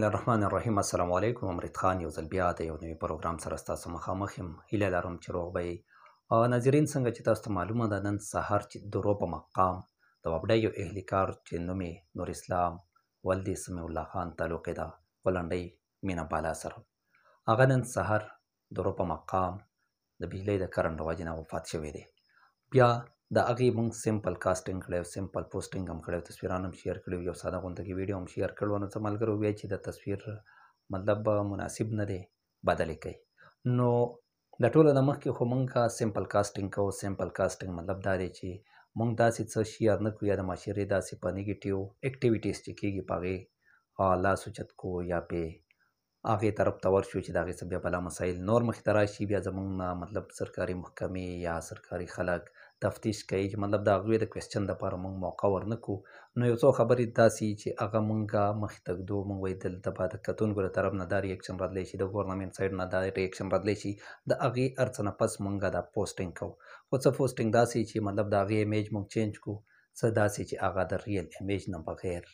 الله الرحمن الرحیم السلام علیکم امرت خان یو ځل بیا د یو نوي پروګرام سره ستاسو مخامخ یم هیله لرم چې روغ به یې ناظرین څنګه چې تاسو معلومه ده نن سهار چې د روبه مقام د وبډه یو اهلیکار چې نوم یې نور اسلام ولدي سمیع الله خان تعلق ده ولنډۍ مینا بالا سره هغه نن سهار د روبه مقام د بجلی د کرنټ وجې نه وفات شوی دی بیا د هغه مونږ سمپل کاستینګ کړو سمپل پوسټینګ هم کړو تصویران هم شیر کړو یو ساده غونډه کې ویډیو هم شیر کړو نو څه ملګرو وی چې د تصویر مطلب مناسب نه دی بدل کړي نو د ټولو د مخ کې خو مونږه سمپل کاستینګ کوو سمپل کاستینګ مطلب دا دی چې مونږ داسې څه شیر نه کوو یا د معاشرې داسې په نیگیټیو اکټیویټیز چې کېږي په هغې لاس اوچت کوو یا پې هغه طرف ته ورشو چې دا غي بیا بلا مسائل نور مخ ته راشي بیا زمونږ مطلب سرکاري محکمې یا سرکاري خلک تفتیش کوي چې مطلب دا غوي د کوېسچن د لپاره مونږ موقع ورنکو نو یو څو خبرې داسي چې هغه مونږه مخ ته دو مونږ وې دل د پاده کتون ګره طرف نه دا ریاکشن بدلې شي د ګورنمنت سایډ نه دا ریاکشن بدلې شي د هغه ارڅنه پس مونږه دا پوسټینګ کو خو څه پوسټینګ داسي چې مطلب دا غي ایمیج مونږ چینج کو څه داسي چې هغه د ریل ایمیج نه بغیر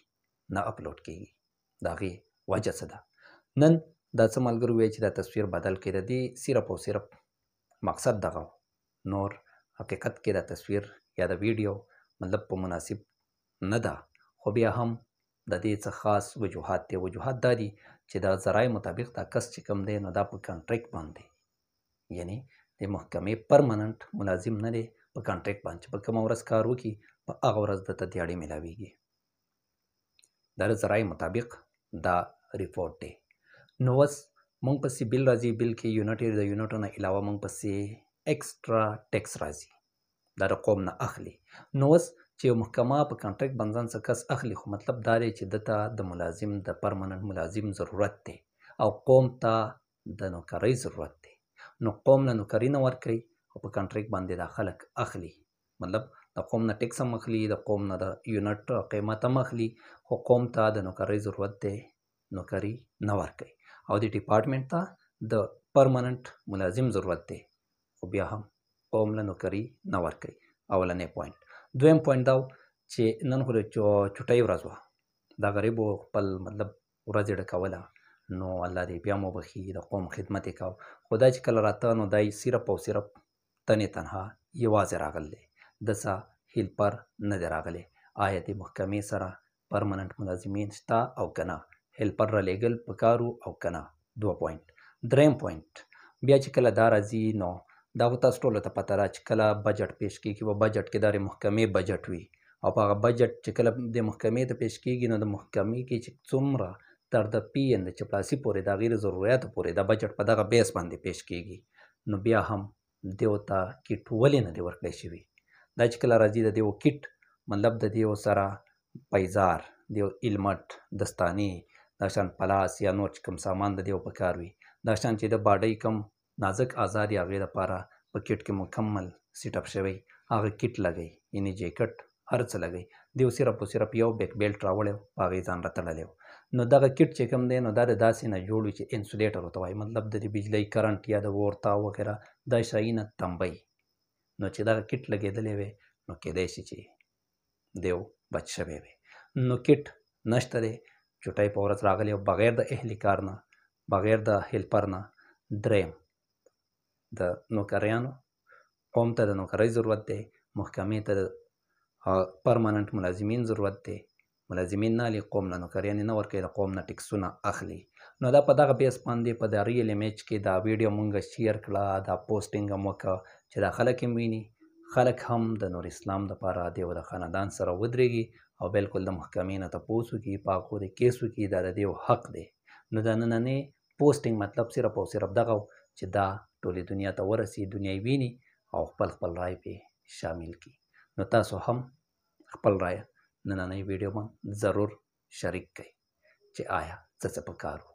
نه اپلوډ کیږي دا غي وجه څه ده نن دا څه ملګرو وایي چې دا تصویر بدل کې د دې صرف او صرف مقصد دغه نور حقیقت کې دا تصویر یا د ویډیو مطلب په مناسب نه ده خو بیا هم د دې څه خاص وجوهات دی وجوهات دا دي چې د ذرای مطابق دا کس چې کم دی نو دا په کانټریکټ باندې یعنی د محکمې پرمننت ملازم نه دی په کانټریکټ باندې چې په کوم ورځ کار وکړي په هغه ورځ د تدیاړي ملاويږي د ذرای مطابق دا ریپورت دی نو اوس مونږ پسې بل راځي بل کې یونټ د یونټو نه علاوه مونږ پسې اکسترا ټیکس راځي دا د قوم نه اخلي نو اوس چې یو محکمه په کانټریکټ بنځان څخه کس اخلي خو مطلب دا دی چې دته د ملازم د پرمننت ملازم ضرورت دی او قوم ته د نوکرۍ ضرورت دی نو قوم له نوکرۍ نه ورکوي خو په کانټریکټ باندې دا خلک اخلي مطلب د قوم نه ټیکس هم اخلي د قوم نه د یونټ قیمت هم اخلي خو قوم ته د نوکرۍ ضرورت دی نوکري نه ورکوي او دې ډپارټمنټ ته د پرمننت ملازم ضرورت دی خو بیا هم قوم له نوکري نه ورکوي اولنې پوینټ دویم پوینټ دا چې نن خو چټي ورځ وه دا غریبو خپل مطلب ورځ ډکوله نو الله دې بیا مو بخي د قوم خدمت کو خدای چې کله راته نو دای صرف او صرف تنه تنها یوازې راغله دسا هیلپر نه دی راغله آیت محکمې سره پرمننت ملازمین شته او کنه هیلپر را لېږل پکار او که نه دوه پوینټ دریم پوینټ بیا چې کله دا راځي نو دا خو تاسو ټولو ته پته ده چې کله بجټ پیش کېږي په بجټ کې دارې محکمې بجټ وي او په هغه بجټ چې کله د محکمې ته پیش کېږي نو د محکمې کې چې څومره تر د پی ان د چپلاسي پورې د هغې د ضروریاتو پورې دا بجټ په دغه بیس باندې پیش کېږي نو بیا هم دیو ته کیټ ولې نه دی ورکړی شوي دا چې کله راځي د دیو کیټ مطلب د دیو سره پیزار دیو علمټ دستانې دا شان پلاس یا نور چې کوم سامان د دیو په کار وي دا شان چې د باډۍ کم نازک آزار یا غیر لپاره په کټ کې مکمل سیټ اپ شوی هغه کټ لګی یعنی جیکټ هر څه لګی دیو صرف صرف یو بیک بیلټ راوړی په هغې ځان راتړلی نو دغه کټ چې کوم دی نو دا د داسې نه جوړ وي چې انسولیټر ورته وایي مطلب د بجلی کرنټ یا د اور تاو وغیره دا شی نه تمبی نو چې دغه کټ لګېدلی وی نو کېدای شي چې دیو بچ شوی وي نو کټ نشته دی چوټۍ په ورځ راغلی او بغیر د اهلي کار نه بغیر د هیلپر نه دریم د نوکریانو قوم ته د نوکرۍ ضرورت دی محکمې ته د پرماننټ ملازمین ضرورت دی ملازمین نه لې قوم نه نوکریانې نه ورکوي د قوم نه ټکسونه اخلي نو دا په دغه بیس باندې په د ریل امیج کې دا ویډیو مونږ شیر کړه دا پوسټینګ هم وکړه چې دا خلک هم ویني خلک هم د نور اسلام د پاره دیو د خاندان سره ودرېږي او بالکل د محکمې نه تپوسو کې پاکو د کیسو کې دا د دیو حق دی نو د نننې پوسټینګ مطلب صرف او صرف دغه چې دا ټولې دنیا ته ورسی دنیا ویني او خپل خپل رای په شامل کی نو تاسو هم خپل رای نننې ویډیو باندې ضرور شریک کړئ چې آیا څه څه پکارو